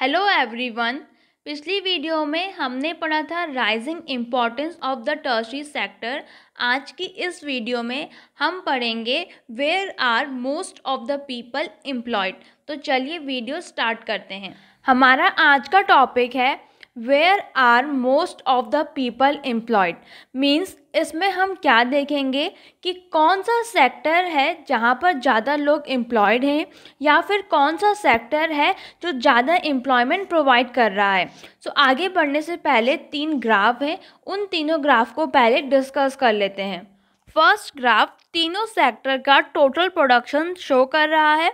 Hello everyone पिछली video में हमने पढ़ा था rising importance of the tertiary sector आज की इस वीडियो में हम पढ़ेंगे where are most of the people employed तो चलिए वीडियो स्टार्ट करते हैं हमारा आज का टॉपिक है where are most of the people employed means इसमें हम क्या देखेंगे कि कौन सा सेक्टर है जहाँ पर ज़्यादा लोग एम्प्लॉयड हैं या फिर कौन सा सेक्टर है जो ज़्यादा एम्प्लॉयमेंट प्रोवाइड कर रहा है सो so, आगे बढ़ने से पहले तीन ग्राफ हैं उन तीनों ग्राफ को पहले डिस्कस कर लेते हैं फर्स्ट ग्राफ तीनों सेक्टर का टोटल प्रोडक्शन शो कर रहा है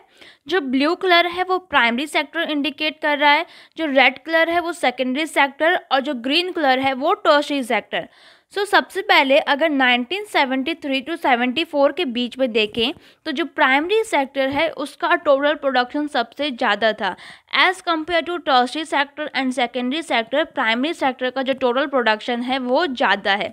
जो ब्लू कलर है वो प्राइमरी सेक्टर इंडिकेट कर रहा है जो रेड कलर है वो सेकेंडरी सेक्टर और जो ग्रीन कलर है वो टर्सरी सेक्टर सो so, सबसे पहले अगर 1973 टू 74 के बीच में देखें तो जो प्राइमरी सेक्टर है उसका टोटल प्रोडक्शन सबसे ज़्यादा था as compare to tertiary sector and secondary sector primary sector का जो टोटल प्रोडक्शन है वो ज़्यादा है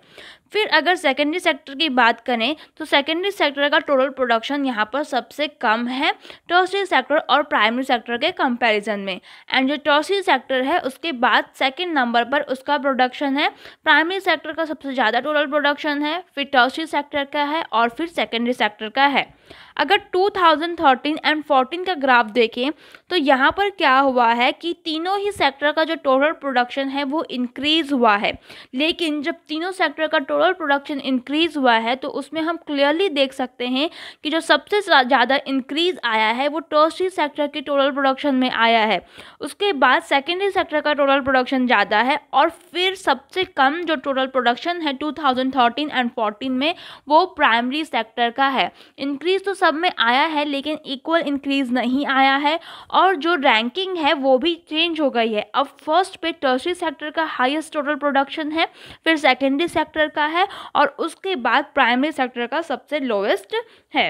फिर अगर सेकेंडरी सेक्टर की बात करें तो सेकेंडरी सेक्टर का टोटल प्रोडक्शन यहाँ पर सबसे कम है टर्सरी सेक्टर और प्राइमरी सेक्टर के कंपैरिजन में एंड जो टर्सरी सेक्टर है उसके बाद सेकेंड नंबर पर उसका प्रोडक्शन है प्राइमरी सेक्टर का सबसे ज़्यादा टोटल प्रोडक्शन है फिर टर्सरी सेक्टर का है और फिर सेकेंडरी सेक्टर का है अगर टू एंड फोर्टीन का ग्राफ देखें तो यहाँ पर क्या क्या हुआ है कि तीनों ही सेक्टर का जो टोटल प्रोडक्शन है वो इंक्रीज़ हुआ है लेकिन जब तीनों सेक्टर का टोटल प्रोडक्शन इंक्रीज़ हुआ है तो उसमें हम क्लियरली देख सकते हैं कि जो सबसे ज़्यादा इंक्रीज़ आया है वो टर्सरी सेक्टर के टोटल प्रोडक्शन में आया है उसके बाद सेकेंडरी सेक्टर का टोटल प्रोडक्शन ज़्यादा है और फिर सबसे कम जो टोटल प्रोडक्शन है टू एंड फोर्टीन में वो प्राइमरी सेक्टर का है इंक्रीज़ तो सब में आया है लेकिन इक्वल इंक्रीज़ नहीं आया है और जो रैंकिंग रैंकिंग है वो भी चेंज हो गई है अब फर्स्ट पे टर्सरी सेक्टर का हाईएस्ट टोटल प्रोडक्शन है फिर सेकेंडरी सेक्टर का है और उसके बाद प्राइमरी सेक्टर का सबसे लोएस्ट है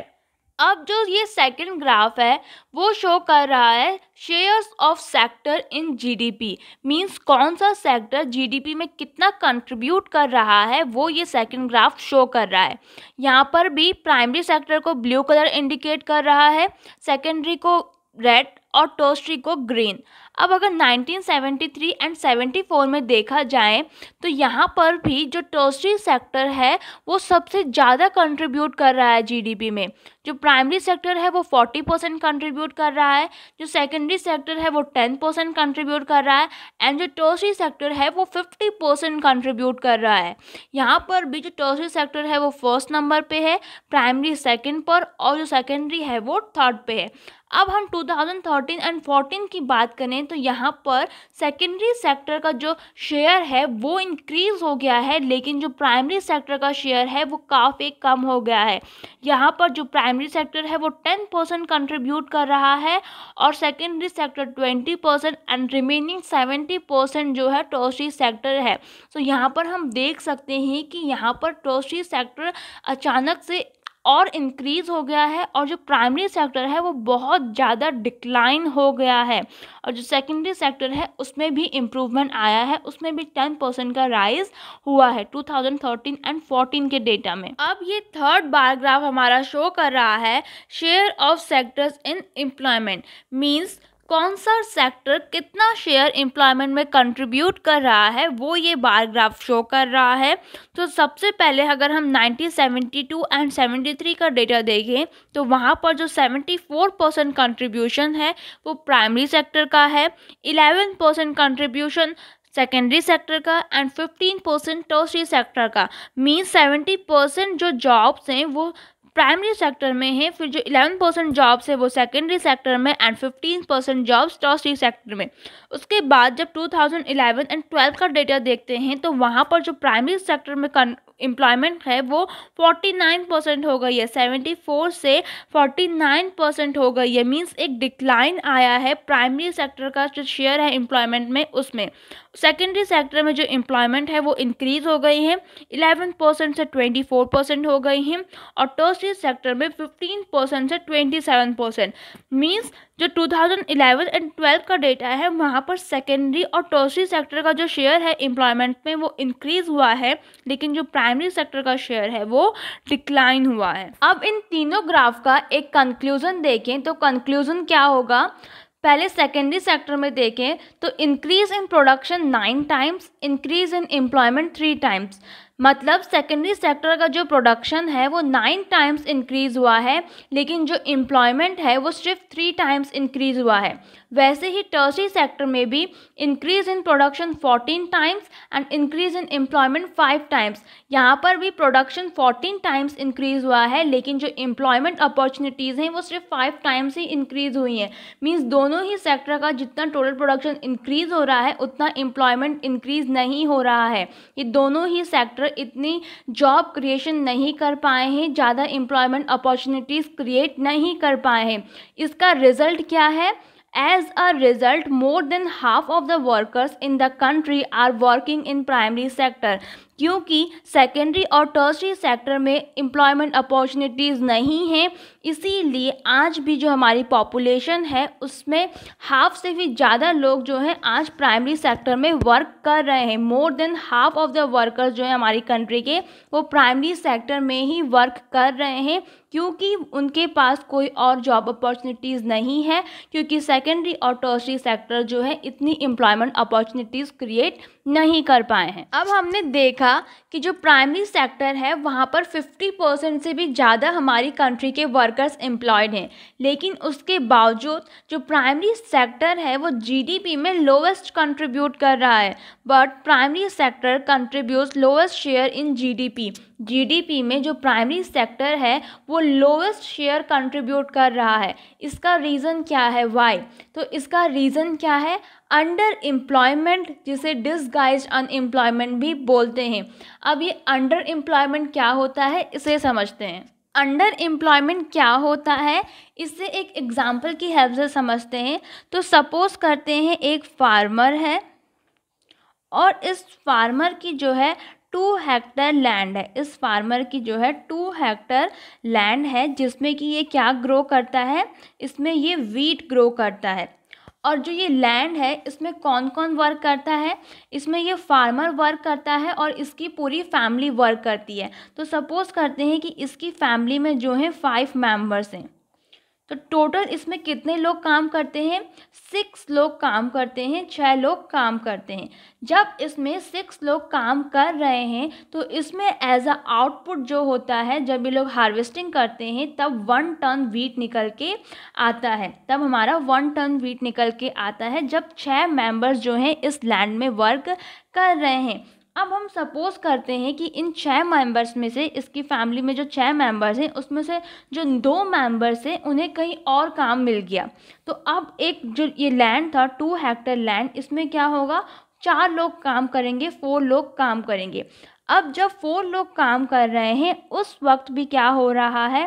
अब जो ये सेकंड ग्राफ है वो शो कर रहा है shares of sector in GDP means कौन सा सेक्टर जीडीपी में कितना कंट्रीब्यूट कर रहा है वो ये सेकंड ग्राफ शो कर रहा है यहाँ पर भी प्राइमरी सेक्टर को ब्लू कलर इंडिकेट कर रहा है सेकेंडरी को रेड और टोस्ट्री को ग्रीन अब अगर 1973 एंड 74 में देखा जाए तो यहाँ पर भी जो टोस्ट्री सेक्टर है वो सबसे ज़्यादा कंट्रीब्यूट कर रहा है जीडीपी में जो प्राइमरी सेक्टर है वो फोर्टी परसेंट कंट्रीब्यूट कर रहा है जो सेकेंडरी सेक्टर है वो टेन परसेंट कंट्रीब्यूट कर रहा है एंड जो टर्सरी सेक्टर है वो फिफ्टी परसेंट कंट्रीब्यूट कर रहा है यहाँ पर भी जो टर्सरी सेक्टर है वो फर्स्ट नंबर पे है प्राइमरी सेकेंड पर और जो सेकेंडरी है वो थर्ड पे है अब हम 2013 एंड 14 की बात करें तो यहाँ पर सेकेंडरी सेक्टर का जो शेयर है वो इंक्रीज़ हो गया है लेकिन जो प्राइमरी सेक्टर का शेयर है वो काफ़ी कम हो गया है यहाँ पर जो प्राइम प्राइमरी सेक्टर है वो टेन परसेंट कंट्रीब्यूट कर रहा है और secondary sector twenty percent and remaining seventy percent जो है टोस्टी सेक्टर है सो so, यहाँ पर हम देख सकते हैं कि यहाँ पर टोस्टी सेक्टर अचानक से और इंक्रीज़ हो गया है और जो प्राइमरी सेक्टर है वो बहुत ज़्यादा डिक्लाइन हो गया है और जो सेकेंडरी सेक्टर है उसमें भी इम्प्रूवमेंट आया है उसमें भी टेन परसेंट का राइज हुआ है two thousand thirteen and fourteen के डेटा में अब ये थर्ड बार हमारा शो कर रहा है share of sectors in employment means कौन सा सेक्टर कितना शेयर एम्प्लॉयमेंट में कंट्रीब्यूट कर रहा है वो ये बार ग्राफ शो कर रहा है तो सबसे पहले अगर हम 1972 एंड 73 का डेटा देखें तो वहाँ पर जो 74 परसेंट कंट्रीब्यूशन है वो प्राइमरी सेक्टर का है 11 परसेंट कंट्रीब्यूशन सेकेंडरी सेक्टर का एंड 15 परसेंट टर्सरी सेक्टर का मीन 70 परसेंट जो जॉब्स हैं वो प्राइमरी सेक्टर में है फिर जो इलेवन परसेंट जॉब्स है वो सेकेंडरी सेक्टर में and fifteen percent jobs tertiary sector में उसके बाद जब two thousand eleven and twelve का डेटा देखते हैं तो वहाँ पर जो प्राइमरी सेक्टर में एम्प्लॉयमेंट है वो फोर्टी नाइन परसेंट हो गई है सेवेंटी फोर से फोर्टी नाइन परसेंट हो गई है मीन्स एक डिक्लाइन आया है प्राइमरी सेक्टर का जो शेयर है एम्प्लॉयमेंट में उसमें सेकेंडरी सेक्टर में जो एम्प्लॉयमेंट है वो इंक्रीज़ हो गई है इलेवन परसेंट से ट्वेंटी फोर परसेंट हो गई हैं और टर्सरी सेक्टर में फिफ्टीन परसेंट से ट्वेंटी सेवन परसेंट मीन्स जो two thousand eleven and twelve का डेटा है वहाँ पर सेकेंडरी और टर्सरी सेक्टर का जो शेयर है एम्प्लॉयमेंट में वो इंक्रीज़ हुआ है लेकिन जो प्राइम प्राइमरी सेक्टर का शेयर है वो डिक्लाइन हुआ है अब इन तीनों ग्राफ का एक कंक्लूजन देखें तो कंक्लूजन क्या होगा पहले सेकेंडरी सेक्टर में देखें तो increase in production nine times increase in employment three times मतलब सेकेंडरी सेक्टर का जो प्रोडक्शन है वो नाइन टाइम्स इंक्रीज़ हुआ है लेकिन जो एम्प्लॉयमेंट है वो सिर्फ थ्री टाइम्स इंक्रीज़ हुआ है वैसे ही टर्सरी सेक्टर में भी increase in production fourteen times and increase in employment five times यहाँ पर भी प्रोडक्शन फोर्टीन टाइम्स इंक्रीज़ हुआ है लेकिन जो एम्प्लॉयमेंट अपॉर्चुनिटीज़ हैं वो सिर्फ फाइव टाइम्स ही इंक्रीज़ हुई हैं मीन्स दोनों ही सेक्टर का जितना टोटल प्रोडक्शन इंक्रीज़ हो रहा है उतना एम्प्लॉयमेंट इंक्रीज़ नहीं हो रहा है ये दोनों ही सेक्टर पर इतनी जॉब क्रिएशन नहीं कर पाए हैं ज़्यादा एम्प्लॉयमेंट अपॉर्चुनिटीज़ क्रिएट नहीं कर पाए हैं इसका रिज़ल्ट क्या है As a result, more than half of the workers in the country are working in primary sector. क्योंकि सेकेंडरी और टर्सरी सेक्टर में एम्प्लॉयमेंट अपॉर्चुनिटीज़ नहीं हैं इसीलिए आज भी जो हमारी पॉपुलेशन है उसमें हाफ से भी ज़्यादा लोग जो हैं आज प्राइमरी सेक्टर में वर्क कर रहे हैं more than half of the workers जो हैं हमारी कंट्री के वो प्राइमरी सेक्टर में ही वर्क कर रहे हैं क्योंकि उनके पास कोई और जॉब अपॉर्चुनिटीज़ नहीं है क्योंकि सेकेंडरी और टर्सरी सेक्टर जो है इतनी एम्प्लॉयमेंट अपॉर्चुनिटीज़ क्रिएट नहीं कर पाए हैं अब हमने देखा कि जो प्राइमरी सेक्टर है वहाँ पर 50 परसेंट से भी ज़्यादा हमारी कंट्री के वर्कर्स एम्प्लॉयड हैं लेकिन उसके बावजूद जो प्राइमरी सेक्टर है वो जीडीपी में लोवेस्ट कंट्रीब्यूट कर रहा है but primary sector contribute lowest share in GDP GDP में जो प्राइमरी सेक्टर है वो लोवेस्ट शेयर कंट्रीब्यूट कर रहा है इसका रीज़न क्या है वाई तो इसका रीज़न क्या है अंडर एम्प्लॉयमेंट जिसे डिसगाइज अनएम्प्लॉयमेंट भी बोलते हैं अब ये अंडर एम्प्लॉयमेंट क्या होता है इसे समझते हैं अंडर एम्प्लॉयमेंट क्या होता है इसे एक एग्ज़ाम्पल की हेल्प से समझते हैं तो सपोज़ करते हैं एक फार्मर है और इस फार्मर की जो है टू हेक्टर लैंड है इस फार्मर की जो है टू हेक्टर लैंड है जिसमें कि ये क्या ग्रो करता है इसमें ये वीट ग्रो करता है और जो ये लैंड है इसमें कौन कौन वर्क करता है इसमें ये फार्मर वर्क करता है और इसकी पूरी फैमिली वर्क करती है तो सपोज़ करते हैं कि इसकी फैमिली में जो है फाइव मेम्बर्स हैं तो टोटल इसमें कितने लोग काम करते हैं सिक्स लोग काम करते हैं छः लोग काम करते हैं जब इसमें सिक्स लोग काम कर रहे हैं तो इसमें एज अ आउटपुट जो होता है जब ये लोग हार्वेस्टिंग करते हैं तब वन टन वीट निकल के आता है तब हमारा वन टन वीट निकल के आता है जब छः मेंबर्स जो हैं इस लैंड में वर्क कर रहे हैं अब हम सपोज़ करते हैं कि इन छः मेंबर्स में से इसकी फैमिली में जो छः मेंबर्स हैं उसमें से जो दो मेंबर्स हैं उन्हें कहीं और काम मिल गया तो अब एक जो ये लैंड था टू हेक्टर लैंड इसमें क्या होगा चार लोग काम करेंगे फोर लोग काम करेंगे अब जब फोर लोग काम कर रहे हैं उस वक्त भी क्या हो रहा है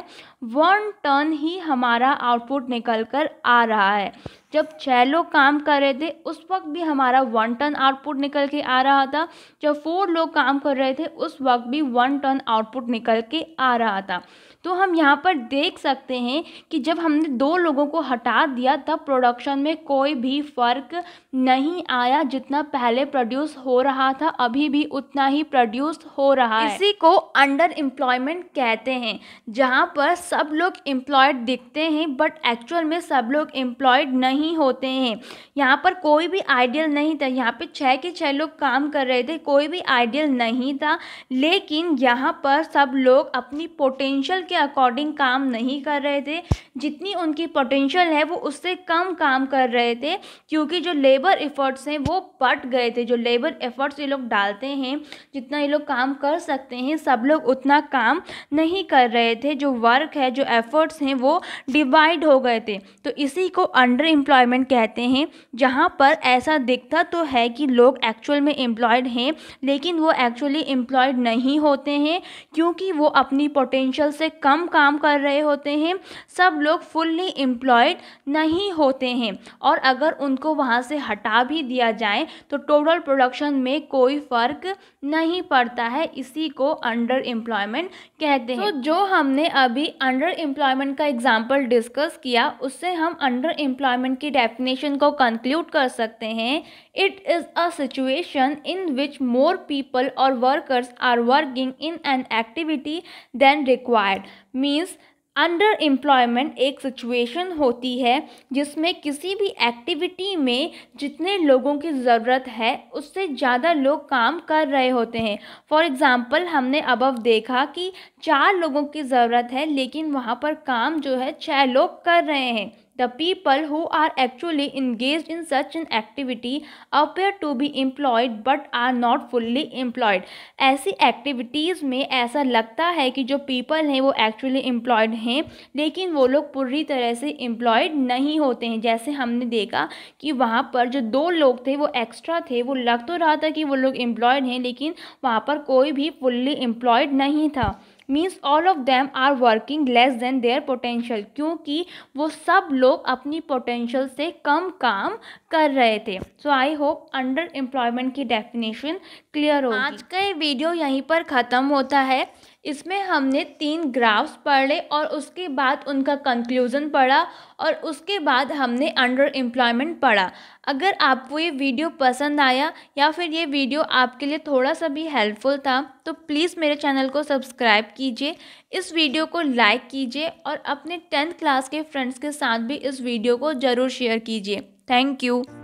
वन टन ही हमारा आउटपुट निकल कर आ रहा है जब छः लोग काम कर रहे थे उस वक्त भी हमारा वन टन आउटपुट निकल के आ रहा था जब फोर लोग काम कर रहे थे उस वक्त भी वन टन आउटपुट निकल के आ रहा था तो हम यहाँ पर देख सकते हैं कि जब हमने दो लोगों को हटा दिया तब प्रोडक्शन में कोई भी फ़र्क नहीं आया जितना पहले प्रोड्यूस हो रहा था अभी भी उतना ही प्रोड्यूस हो रहा है इसी को अंडर एम्प्लॉयमेंट कहते हैं जहाँ पर सब लोग एम्प्लॉयड दिखते हैं बट एक्चुअल में सब लोग एम्प्लॉयड नहीं होते हैं यहाँ पर कोई भी आइडियल नहीं था यहाँ पर छः के छः लोग काम कर रहे थे कोई भी आइडियल नहीं था लेकिन यहाँ पर सब लोग अपनी पोटेंशियल के के अकॉर्डिंग काम नहीं कर रहे थे जितनी उनकी पोटेंशियल है वो उससे कम काम कर रहे थे क्योंकि जो लेबर एफर्ट्स हैं वो बट गए थे जो लेबर एफर्ट्स ये लोग डालते हैं जितना ये लोग काम कर सकते हैं सब लोग उतना काम नहीं कर रहे थे जो वर्क है जो एफर्ट्स हैं वो डिवाइड हो गए थे तो इसी को अंडर एम्प्लॉयमेंट कहते हैं जहाँ पर ऐसा दिखता तो है कि लोग एक्चुअल में एम्प्लॉयड हैं लेकिन वो एक्चुअली एम्प्लॉयड नहीं होते हैं क्योंकि वो अपनी पोटेंशियल से कम काम कर रहे होते हैं सब लोग फुल्ली एम्प्लॉयड नहीं होते हैं और अगर उनको वहाँ से हटा भी दिया जाए तो टोटल प्रोडक्शन में कोई फ़र्क नहीं पड़ता है इसी को अंडर एम्प्लॉयमेंट कहते हैं तो जो हमने अभी अंडर एम्प्लॉयमेंट का एग्जाम्पल डिस्कस किया उससे हम अंडर एम्प्लॉयमेंट की डेफिनेशन को कंक्लूड कर सकते हैं it is a situation in which more people और workers are working in an activity than required means under employment एक सिचुएशन होती है जिसमें किसी भी एक्टिविटी में जितने लोगों की ज़रूरत है उससे ज़्यादा लोग काम कर रहे होते हैं फॉर एग्ज़ाम्पल हमने अबव देखा कि चार लोगों की ज़रूरत है लेकिन वहाँ पर काम जो है छः लोग कर रहे हैं the people who are actually engage in such an activity appear to be employed but are not fully employed ऐसी एक्टिविटीज़ में ऐसा लगता है कि जो पीपल हैं वो एक्चुअली एम्प्लॉयड हैं लेकिन वो लोग पूरी तरह से एम्प्लॉयड नहीं होते हैं जैसे हमने देखा कि वहाँ पर जो दो लोग थे वो एक्स्ट्रा थे वो लग तो रहा था कि वो लोग एम्प्लॉयड हैं लेकिन वहाँ पर कोई भी फुल्ली एम्प्लॉयड नहीं था means all of them are working less than their potential क्योंकि वो सब लोग अपनी पोटेंशियल से कम काम कर रहे थे so I hope under employment की डेफिनेशन क्लियर हो आज का ये वीडियो यहीं पर ख़त्म होता है इसमें हमने तीन ग्राफ्स पढ़े और उसके बाद उनका कंक्लूज़न पढ़ा और उसके बाद हमने अंडर एम्प्लॉयमेंट पढ़ा अगर आपको ये वीडियो पसंद आया या फिर ये वीडियो आपके लिए थोड़ा सा भी हेल्पफुल था तो प्लीज़ मेरे चैनल को सब्सक्राइब कीजिए इस वीडियो को लाइक कीजिए और अपने टेंथ क्लास के फ्रेंड्स के साथ भी इस वीडियो को ज़रूर शेयर कीजिए थैंक यू